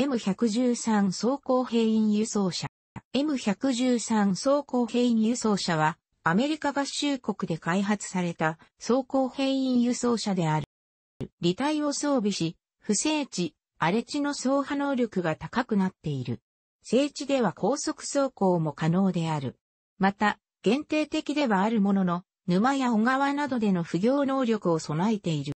M113 装甲兵員輸送車。M113 装甲兵員輸送車は、アメリカ合衆国で開発された装甲兵員輸送車である。離体を装備し、不整地、荒れ地の走破能力が高くなっている。整地では高速走行も可能である。また、限定的ではあるものの、沼や小川などでの不行能力を備えている。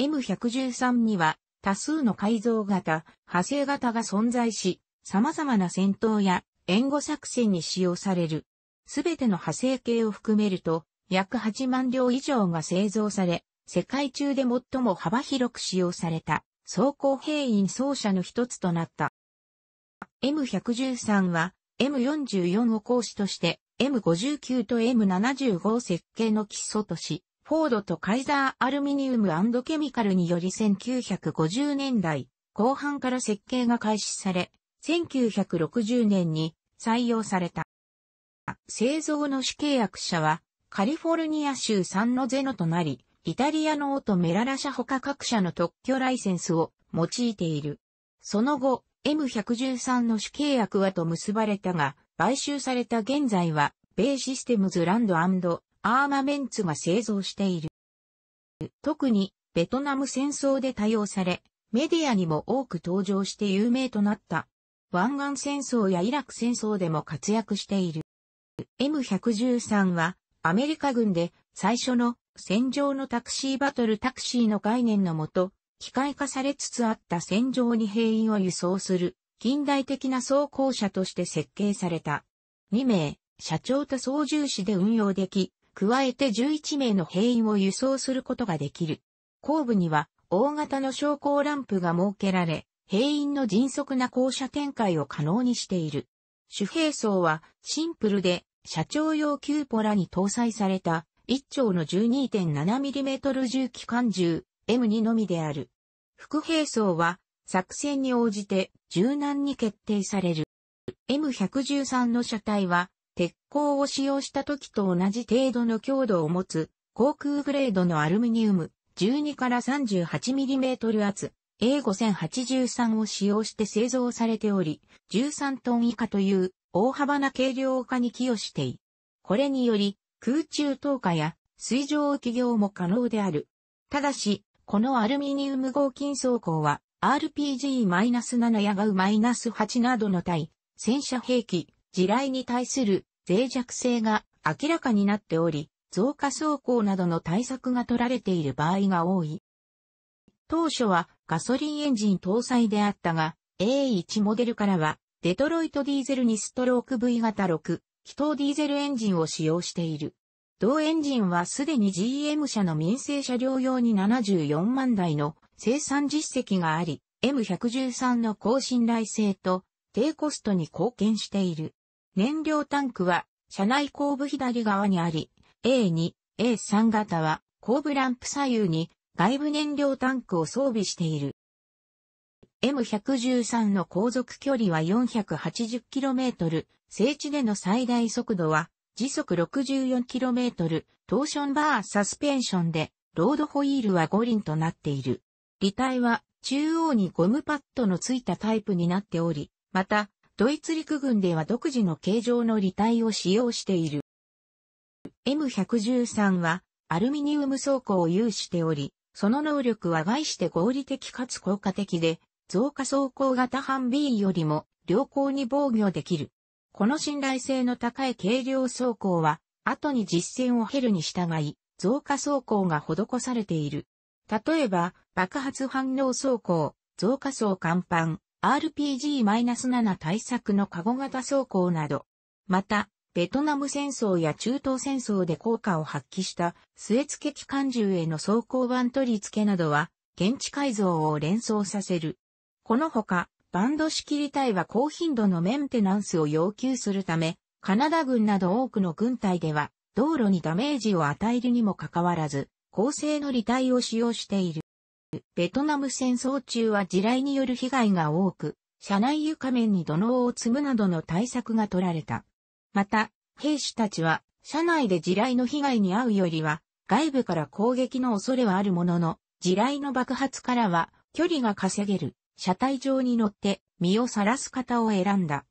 M113 には多数の改造型、派生型が存在し、様々な戦闘や援護作戦に使用される。すべての派生系を含めると、約8万両以上が製造され、世界中で最も幅広く使用された、装甲兵員奏者の一つとなった。M113 は、M44 を講師として、M59 と M75 を設計の基礎とし、フォードとカイザーアルミニウムケミカルにより1950年代後半から設計が開始され、1960年に採用された。製造の主契約者はカリフォルニア州サンノゼノとなり、イタリアのオトメララ社他各社の特許ライセンスを用いている。その後、M113 の主契約はと結ばれたが、買収された現在は、米システムズランドアーマメンツが製造している。特にベトナム戦争で多用され、メディアにも多く登場して有名となった。湾岸戦争やイラク戦争でも活躍している。M113 はアメリカ軍で最初の戦場のタクシーバトルタクシーの概念のもと、機械化されつつあった戦場に兵員を輸送する近代的な装甲車として設計された。2名、社長と操縦士で運用でき、加えて11名の兵員を輸送することができる。後部には大型の昇降ランプが設けられ、兵員の迅速な降車展開を可能にしている。主兵装はシンプルで社長用キューポラに搭載された1丁の 12.7mm 重機関銃 M2 のみである。副兵装は作戦に応じて柔軟に決定される。M113 の車体は鉄鋼を使用した時と同じ程度の強度を持つ、航空グレードのアルミニウム、12から 38mm 厚、A5083 を使用して製造されており、13トン以下という大幅な軽量化に寄与してい。これにより、空中投下や水上起業も可能である。ただし、このアルミニウム合金装甲は RPG-7 や GAU-8 などの対戦車兵器、地雷に対する脆弱性が明らかになっており、増加走行などの対策が取られている場合が多い。当初はガソリンエンジン搭載であったが、A1 モデルからは、デトロイトディーゼルにストローク V 型6、気筒ディーゼルエンジンを使用している。同エンジンはすでに GM 社の民生車両用に74万台の生産実績があり、M113 の高信頼性と低コストに貢献している。燃料タンクは、車内後部左側にあり、A2、A3 型は、後部ランプ左右に外部燃料タンクを装備している。M113 の航続距離は 480km、整地での最大速度は時速 64km、トーションバーサスペンションで、ロードホイールは五輪となっている。履体は中央にゴムパッドのついたタイプになっており、またドイツ陸軍では独自の形状の履体を使用している。M113 はアルミニウム装甲を有しており、その能力は概して合理的かつ効果的で、増加装甲型半 B よりも良好に防御できる。この信頼性の高い軽量装甲は、後に実戦を減るに従い、増加装甲が施されている。例えば、爆発反応装甲、増加装甲板、RPG-7 対策のカゴ型装甲など、また、ベトナム戦争や中東戦争で効果を発揮した末付機関銃への装甲版取り付けなどは、現地改造を連想させる。このほか、バンド仕切り隊は高頻度のメンテナンスを要求するため、カナダ軍など多くの軍隊では、道路にダメージを与えるにもかかわらず、高性の履帯を使用している。ベトナム戦争中は地雷による被害が多く、車内床面に土のうを積むなどの対策が取られた。また、兵士たちは、車内で地雷の被害に遭うよりは、外部から攻撃の恐れはあるものの、地雷の爆発からは、距離が稼げる、車体上に乗って、身を晒す方を選んだ。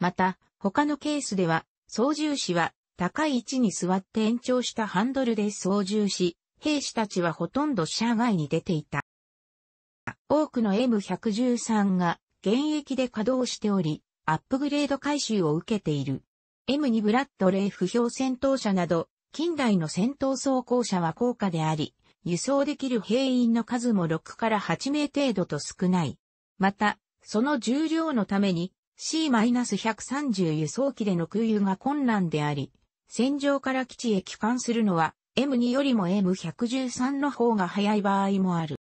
また、他のケースでは、操縦士は、高い位置に座って延長したハンドルで操縦し、兵士たちはほとんど車外に出ていた。多くの M113 が現役で稼働しており、アップグレード回収を受けている。M2 ブラッドレー不評戦闘車など、近代の戦闘装甲車は高価であり、輸送できる兵員の数も6から8名程度と少ない。また、その重量のために C-130 輸送機での空輸が困難であり、戦場から基地へ帰還するのは M2 よりも M113 の方が早い場合もある。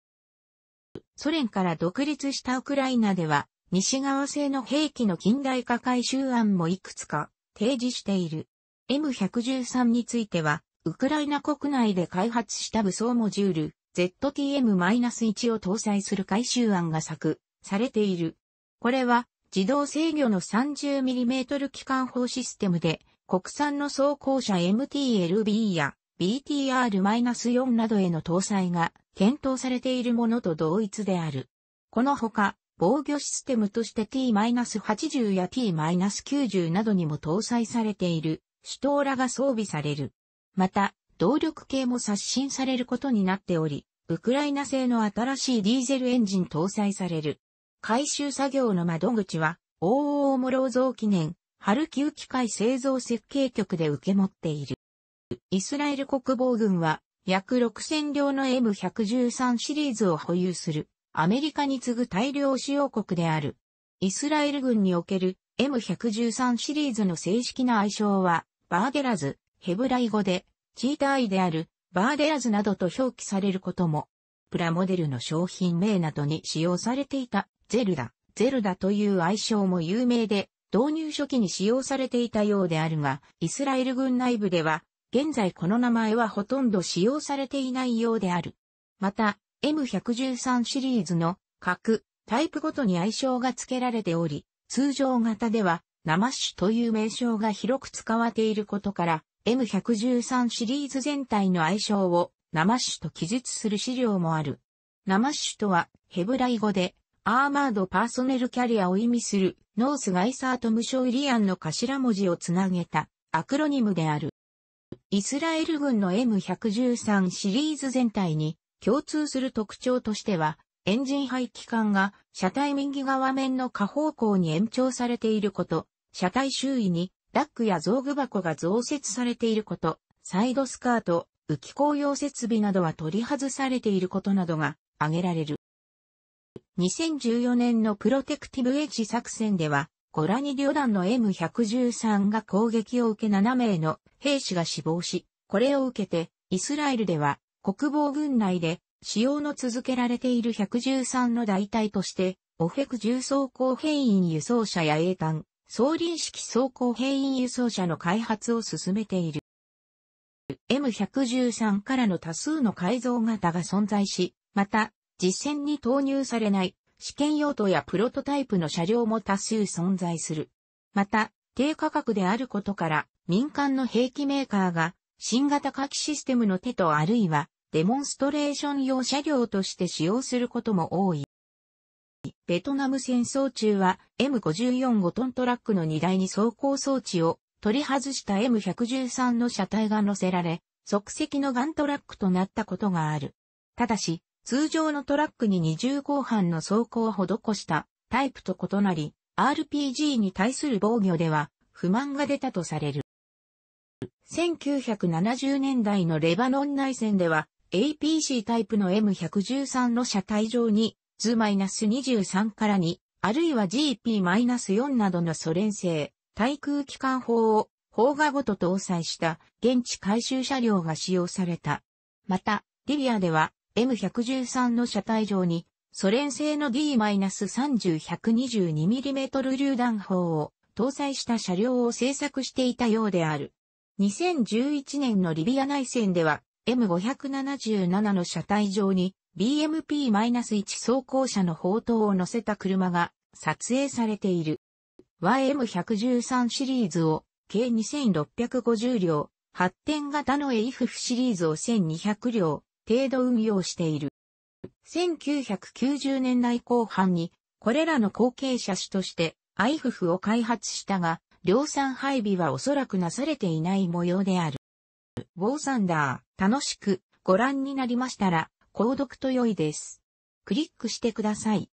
ソ連から独立したウクライナでは、西側製の兵器の近代化改修案もいくつか提示している。M113 については、ウクライナ国内で開発した武装モジュール ZTM-1 を搭載する改修案が作されている。これは自動制御の 30mm 機関砲システムで国産の装甲車 MTLB や BTR-4 などへの搭載が検討されているものと同一である。このほか、防御システムとして T-80 や T-90 などにも搭載されている、シュトーラが装備される。また、動力系も刷新されることになっており、ウクライナ製の新しいディーゼルエンジン搭載される。回収作業の窓口は、大々 o モロー像記念、春ルキウ機械製造設計局で受け持っている。イスラエル国防軍は、約6000両の M113 シリーズを保有する、アメリカに次ぐ大量使用国である。イスラエル軍における M113 シリーズの正式な愛称は、バーデラズ、ヘブライ語で、チーターイである、バーデラズなどと表記されることも、プラモデルの商品名などに使用されていた、ゼルダ、ゼルダという愛称も有名で、導入初期に使用されていたようであるが、イスラエル軍内部では、現在この名前はほとんど使用されていないようである。また、M113 シリーズの核、タイプごとに愛称が付けられており、通常型ではナマッシュという名称が広く使われていることから、M113 シリーズ全体の愛称をナマッシュと記述する資料もある。ナマッシュとはヘブライ語で、アーマードパーソネルキャリアを意味するノースガイサートムショイリアンの頭文字をつなげたアクロニムである。イスラエル軍の M113 シリーズ全体に共通する特徴としては、エンジン排気管が車体右側面の下方向に延長されていること、車体周囲にラックや造具箱が増設されていること、サイドスカート、浮き紅用設備などは取り外されていることなどが挙げられる。2014年のプロテクティブエッジ作戦では、ゴラニ旅団の M113 が攻撃を受け7名の兵士が死亡し、これを受けて、イスラエルでは、国防軍内で、使用の続けられている113の代替として、オフェク重装甲兵員輸送車や英単、総輪式装甲兵員輸送車の開発を進めている。M113 からの多数の改造型が存在し、また、実戦に投入されない試験用途やプロトタイプの車両も多数存在する。また、低価格であることから、民間の兵器メーカーが、新型火器システムの手とあるいは、デモンストレーション用車両として使用することも多い。ベトナム戦争中は M54 5トントラックの荷台に走行装置を取り外した M113 の車体が乗せられ、即席のガントラックとなったことがある。ただし、通常のトラックに二重後半の走行を施したタイプと異なり、RPG に対する防御では不満が出たとされる。1970年代のレバノン内戦では APC タイプの M113 の車体上に図 -23 から2、あるいは GP-4 などのソ連製、対空機関砲を砲画ごと搭載した現地回収車両が使用された。また、リビアでは M113 の車体上に、ソ連製の D-30-122mm 榴弾砲を搭載した車両を製作していたようである。2011年のリビア内戦では、M577 の車体上に BMP-1 装甲車の砲塔を乗せた車が撮影されている。YM113 シリーズを計2650両、発展型のエイフフシリーズを1200両、程度運用している。1990年代後半に、これらの後継者種として、イフフを開発したが、量産配備はおそらくなされていない模様である。ウォーサンダー、楽しくご覧になりましたら、購読と良いです。クリックしてください。